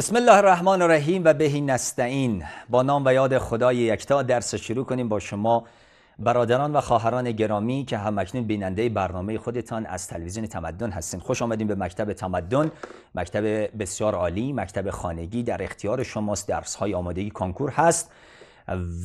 بسم الله الرحمن الرحیم و بهی نستعین با نام و یاد خدای یکتا درس شروع کنیم با شما برادران و خواهران گرامی که همکنون بیننده برنامه خودتان از تلویزیون تمدن هستین خوش آمدین به مکتب تمدن مکتب بسیار عالی مکتب خانگی در اختیار شماست درس های آمادگی کنکور هست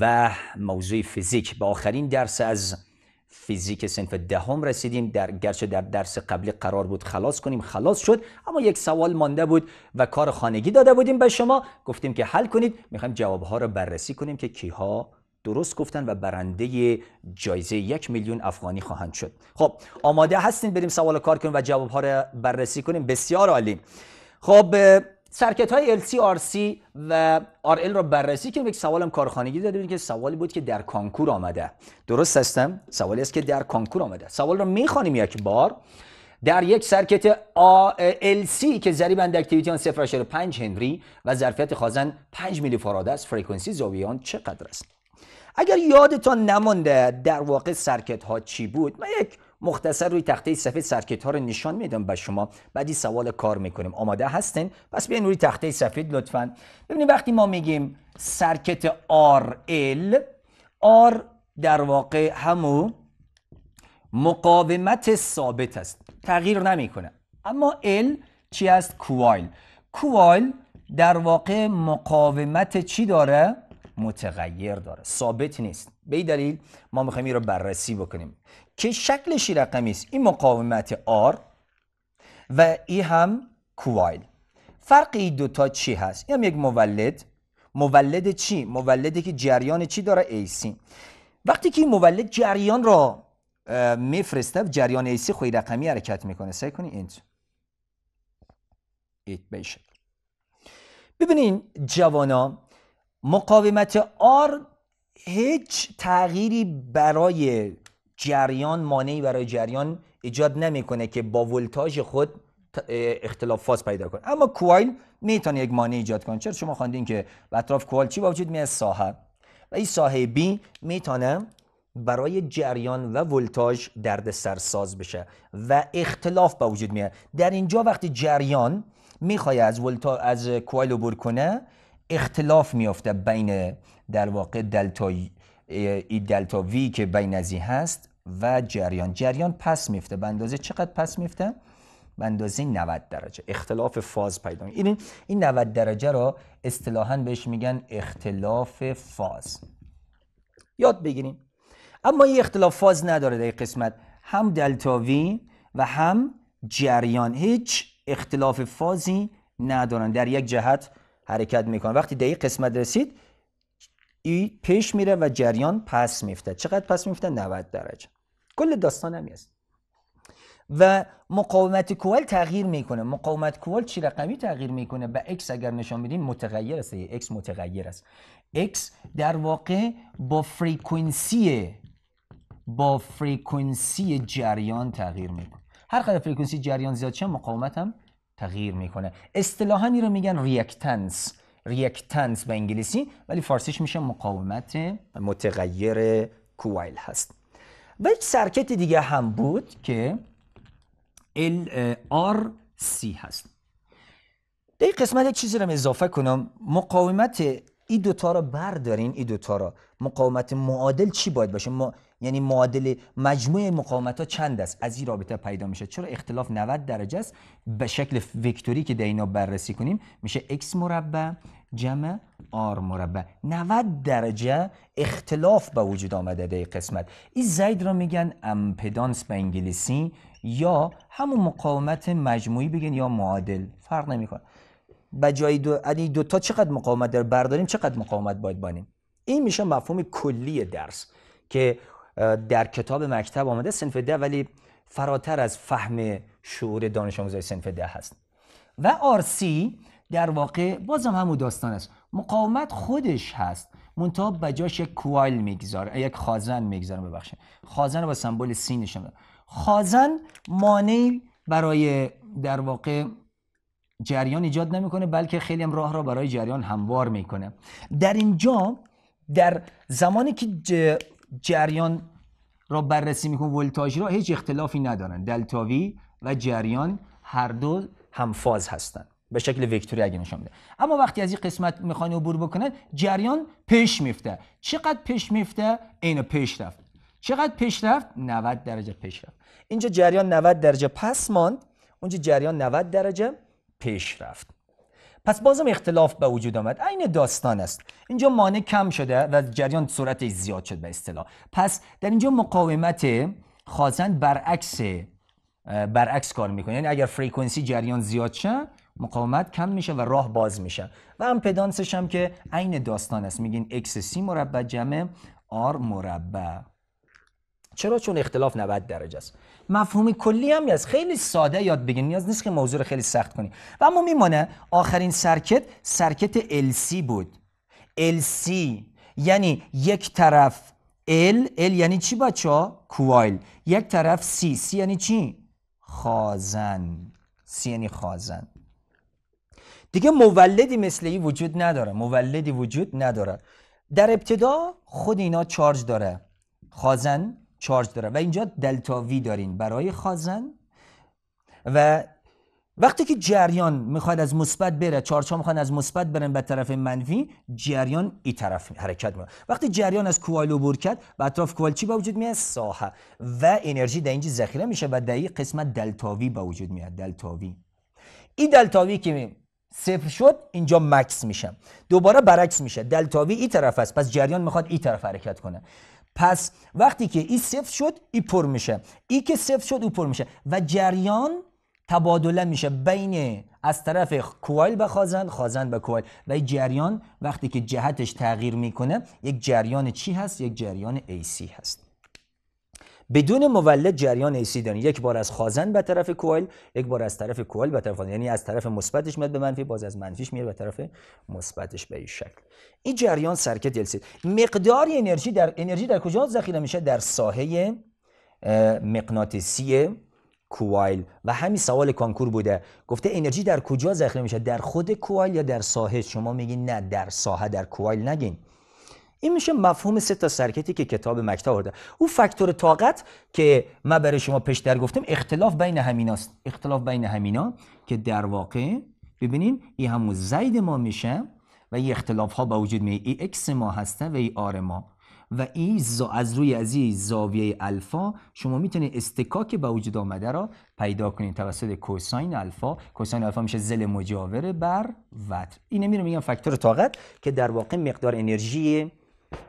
و موضوع فیزیک به آخرین درس از فیزیک سنف دهم رسیدیم در گرچه در درس قبلی قرار بود خلاص کنیم خلاص شد اما یک سوال مانده بود و کار خانگی داده بودیم به شما گفتیم که حل کنید میخوایم جواب ها را بررسی کنیم که کیها درست گفتن و برنده جایزه یک میلیون افغانی خواهند شد خب آماده هستین بریم سوال کار کنیم و جواب ها را بررسی کنیم بسیار عالی خب سرکت های LCRC و RL را بررسی کنیم یک سوالم کارخانگی داده که سوالی بود که در کانکور آمده درست هستم سوالی است که در کانکور آمده سوال را میخوانیم یک بار در یک سرکت LC که ضریب اندکتیویتی آن 0.5 هنری و ظرفیت خازن 5 میلی فاراد است فرکانسی زاویه چقدر است اگر یادتان نمانده در واقع سرکت ها چی بود من یک مختصر روی تخته سفید سرکت ها رو نشان میدم به شما بعدی سوال کار میکنیم آماده هستین پس بیاین روی تخته سفید لطفا ببینید وقتی ما میگیم سرکت RL R در واقع همو مقاومت ثابت است تغییر نمیکنه اما ال چی است کوایل کوایل در واقع مقاومت چی داره متغیر داره ثابت نیست به این دلیل ما میخوایم این رو بررسی بکنیم که شکلشی رقمی است این مقاومت R و ای هم کوایل فرق این دوتا چی هست؟ این هم یک مولد مولد چی؟ مولده که جریان چی داره؟ ایسی وقتی که این مولد جریان را میفرسته جریان ایسی خوی رقمی حرکت میکنه سعی کنی ایت ببینین جوانا مقاومت آر هیچ تغییری برای جریان مانعی برای جریان ایجاد نمیکنه که با ولتاژ خود اختلاف فاز پیدا کنه اما کوایل میتونه یک مانع ایجاد کنه چرا شما خواندین که اطراف کوایل چی وجود میاد ساحه و این ساحه بی میتونه برای جریان و ولتاژ دردسر ساز بشه و اختلاف به وجود میاد در اینجا وقتی جریان میخواد از ولتا از کوایل عبور کنه اختلاف میافته بین در واقع دلتای ای دلتا وی که بین ازی هست و جریان جریان پس میفته به اندازه چقدر پس میفته به اندازه 90 درجه اختلاف فاز پیدا این این 90 درجه را اصطلاحا بهش میگن اختلاف فاز یاد بگیریم اما این اختلاف فاز نداره در قسمت هم دلتا وی و هم جریان هیچ اختلاف فازی ندارن در یک جهت حرکت میکنن وقتی در قسمت رسید ای پیش میره و جریان پس میفته چقدر پس میفته 90 درجه کل داستان همی است و مقاومت کوال تغییر میکنه مقاومت کوال چی رقمی تغییر میکنه به x اگر نشان بدیم متغیر است x متغیر است x در واقع با فریکونسی با فرکانسی جریان تغییر میکنه هر قدر فریکونسی جریان زیاد شه مقاومت هم تغییر میکنه اصطلاحا رو میگن ریاکتنس ریاکتنس به انگلیسی ولی فارسیش میشه مقاومت متغیر کوایل هست و یک سرکت دیگه هم بود که سی هست در این قسمت یک چیزی رو اضافه کنم مقاومت ای دوتا رو بردارین ای دوتا رو مقاومت معادل چی باید باشه ما یعنی معادله مجموع مقاومت ها چند است از این رابطه پیدا میشه چرا اختلاف 90 درجه است به شکل وکتوری که در اینا بررسی کنیم میشه x مربع جمع آر مربع 90 درجه اختلاف به وجود آمده در قسمت این زید را میگن امپدانس به انگلیسی یا همون مقاومت مجموعی بگن یا معادل فرق نمیکنه به جای دو یعنی دو تا چقدر مقاومت در برداریم چقدر مقاومت باید بانیم این میشه مفهوم کلی درس که در کتاب مکتب آمده سنف ده ولی فراتر از فهم شعور دانش آموزای سنف ده هست و آرسی در واقع بازم همون داستان است مقاومت خودش هست منتها بجاش یک کوایل میگذاره یک خازن میگذاره ببخشید خازن رو با سمبل سین نشون خازن مانعی برای در واقع جریان ایجاد نمیکنه بلکه خیلی هم راه را برای جریان هموار میکنه در اینجا در زمانی که جریان را بررسی میکنه ولتاژ را هیچ اختلافی ندارن دلتاوی و جریان هر دو همفاز هستند به شکل وکتوری اگه نشون بده اما وقتی از این قسمت میخوان عبور بکنن جریان پیش میفته چقدر پیش میفته اینو پیش رفت چقدر پیش رفت 90 درجه پیش رفت اینجا جریان 90 درجه پس ماند اونجا جریان 90 درجه پیش رفت پس بازم اختلاف به وجود آمد عین داستان است اینجا مانع کم شده و جریان سرعتش زیاد شد به اصطلاح پس در اینجا مقاومت خاصن برعکس برعکس کار میکنه یعنی اگر فرکانسی جریان زیاد شه مقاومت کم میشه و راه باز میشه و امپدانسش هم که عین داستان است میگین x سی مربع جمع r مربع چرا چون اختلاف 90 درجه است مفهوم کلی هم هست خیلی ساده یاد بگیر نیاز نیست که موضوع رو خیلی سخت کنی و اما میمانه آخرین سرکت سرکت سی بود سی یعنی یک طرف ال ال یعنی چی بچه ها؟ کوایل یک طرف C C یعنی چی؟ خازن C یعنی خازن دیگه مولدی مثل ای وجود نداره مولدی وجود نداره در ابتدا خود اینا چارج داره خازن چارج داره و اینجا دلتا وی دارین برای خازن و وقتی که جریان میخواد از مثبت بره چارج ها میخوان از مثبت برن به طرف منفی جریان این طرف حرکت میکنه وقتی جریان از کوایل عبور کرد و اطراف کوالچی چی به وجود میاد ساحه و انرژی در اینجا ذخیره میشه و در این قسمت وی به وجود میاد دلتا وی. این دلتا وی که صفر شد اینجا مکس میشه دوباره برعکس میشه دلتا وی این طرف است پس جریان میخواد این طرف حرکت کنه پس وقتی که ای صفر شد ای پر میشه ای که صفر شد او پر میشه و جریان تبادله میشه بین از طرف کوایل به خازن خازن به کوایل و جریان وقتی که جهتش تغییر میکنه یک جریان چی هست یک جریان AC هست بدون مولد جریان ایسی دارین یک بار از خازن به طرف کوایل یک بار از طرف کوایل به طرف خازن یعنی از طرف مثبتش میاد به منفی باز از منفیش میاد به طرف مثبتش به این شکل این جریان سرکت دلسی مقدار انرژی در انرژی در کجا ذخیره میشه در ساحه مغناطیسی کوایل و همین سوال کانکور بوده گفته انرژی در کجا ذخیره میشه در خود کوایل یا در ساحه شما میگین نه در ساحه در کوایل نگین این میشه مفهوم سه تا سرکتی که کتاب مکتا آورده او فاکتور طاقت که ما برای شما پیش در گفتم اختلاف بین همیناست اختلاف بین همینا که در واقع ببینین این همون زید ما میشه و این اختلاف ها به وجود میاد ای اکس ما هسته و ای آر ما و ای از روی از این زاویه الفا شما میتونید استکاک به وجود آمده را پیدا کنید توسط کوساین الفا کوساین الفا میشه زل مجاوره بر وتر اینه میرم میگم فاکتور طاقت که در واقع مقدار انرژی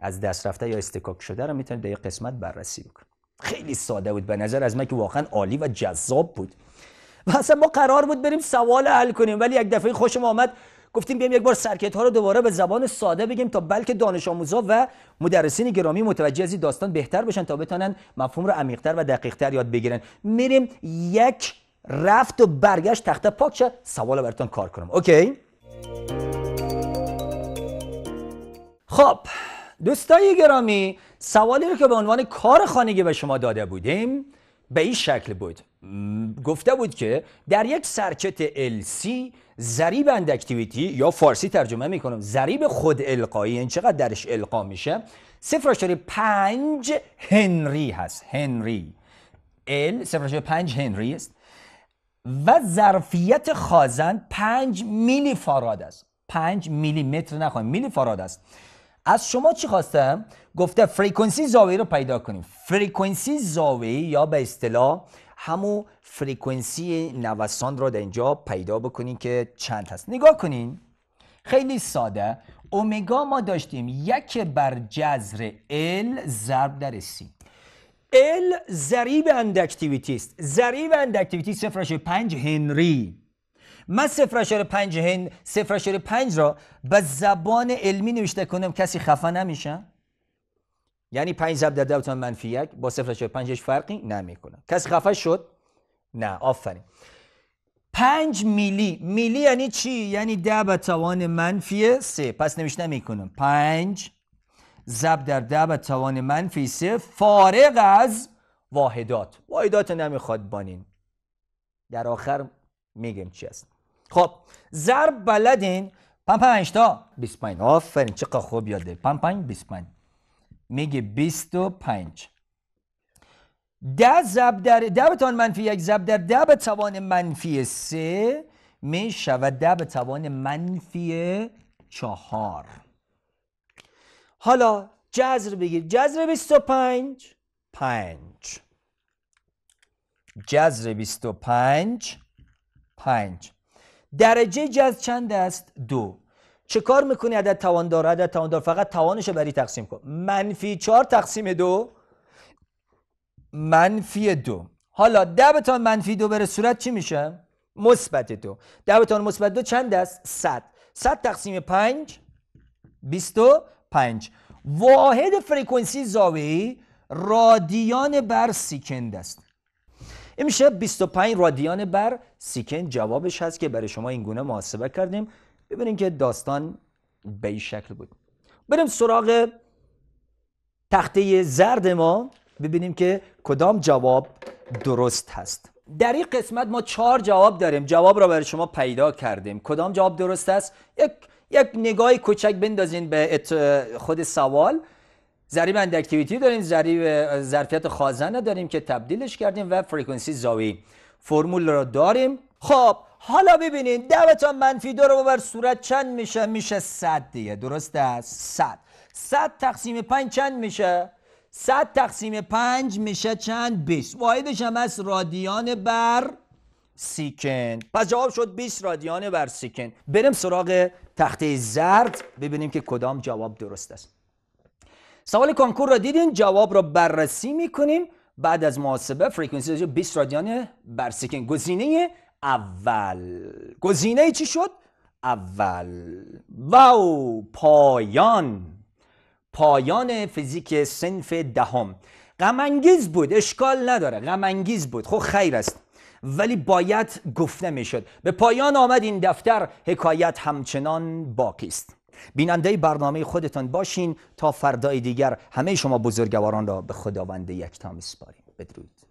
از دست رفته یا استکاک شده رو میتونید در قسمت بررسی بکنید خیلی ساده بود به نظر از من که واقعا عالی و جذاب بود و اصلا ما قرار بود بریم سوال حل کنیم ولی یک دفعه خوشم آمد گفتیم بیام یک بار سرکت ها رو دوباره به زبان ساده بگیم تا بلکه دانش آموزا و مدرسین گرامی متوجه از این داستان بهتر بشن تا بتونن مفهوم رو عمیقتر و دقیقتر یاد بگیرن میریم یک رفت و برگشت تخته پاک سوال براتون کار کنم اوکی خب دوستایی گرامی سوالی رو که به عنوان کار خانگی به شما داده بودیم به این شکل بود گفته بود که در یک سرکت LC ضریب اند اکتیویتی یا فارسی ترجمه میکنم زریب خود القایی این یعنی چقدر درش القا میشه پنج هنری هست هنری L پنج هنری است و ظرفیت خازن 5 میلی فاراد است 5 میلی متر نخواهیم میلی فاراد است از شما چی خواستم گفته فریکونسی زاویه رو پیدا کنیم فریکونسی زاویه یا به اصطلاح همو فریکونسی نوسان رو در اینجا پیدا بکنیم که چند هست نگاه کنین خیلی ساده اومگا ما داشتیم یک بر جذر ال ضرب در سی ال ضریب اندکتیویتی است ضریب اندکتیویتی صفرش پنج هنری من 0.5 هند 0.5 را به زبان علمی نوشته کنم کسی خفه نمیشه یعنی 5 ضرب در دوتا منفی یک با 0.5 ش فرقی نمیکنه کسی خفه شد نه آفرین 5 میلی میلی یعنی چی یعنی 10 به توان منفی 3 پس نمیشه نمیکنم 5 ضرب در ده به توان منفی 3 فارق از واحدات واحدات نمیخواد بانین در آخر میگم چی هست خب ضرب بلدین پنج پنج تا 25 آفرین چقدر خوب یاده پنج پنج 25 میگه 25 ده ضرب در ده به منفی یک ضرب در ده به توان منفی سه می شود ده به توان منفی چهار حالا جذر بگیر جذر 25 5 جذر 25 5 درجه جذب چند است دو چه کار میکنی عدد تواندار عدد تواندار فقط توانش برای بری تقسیم کن منفی چهار تقسیم دو منفی دو حالا ده منفی دو بره صورت چی میشه مثبت دو ده بتان مثبت دو چند است صد صد تقسیم پنج بیست و پنج واحد فریکونسی زاویی رادیان بر سیکند است امشب 25 رادیان بر سیکن جوابش هست که برای شما این گونه محاسبه کردیم ببینیم که داستان به این شکل بود بریم سراغ تخته زرد ما ببینیم که کدام جواب درست هست در این قسمت ما چهار جواب داریم جواب را برای شما پیدا کردیم کدام جواب درست است یک یک نگاه کوچک بندازین به خود سوال ضریب اندکتیویتی داریم ضریب ظرفیت خازنه داریم که تبدیلش کردیم و فرکانسی زاویه فرمول را داریم خب حالا ببینید دوتا منفی دو رو بر صورت چند میشه میشه 100 دیگه درست است 100 100 تقسیم 5 چند میشه 100 تقسیم 5 میشه چند 20 واحدش هم از رادیان بر سیکن پس جواب شد 20 رادیان بر سیکن بریم سراغ تخته زرد ببینیم که کدام جواب درست است سوال کنکور را دیدین جواب را بررسی میکنیم بعد از محاسبه فرکانسی 20 رادیان بر سکن گزینه اول گزینه چی شد اول واو پایان پایان فیزیک سنف دهم غم بود اشکال نداره غم بود خب خیر است ولی باید گفته میشد به پایان آمد این دفتر حکایت همچنان باقی است بیننده برنامه خودتان باشین تا فردای دیگر همه شما بزرگواران را به خداوند یکتا میسپاریم بدرود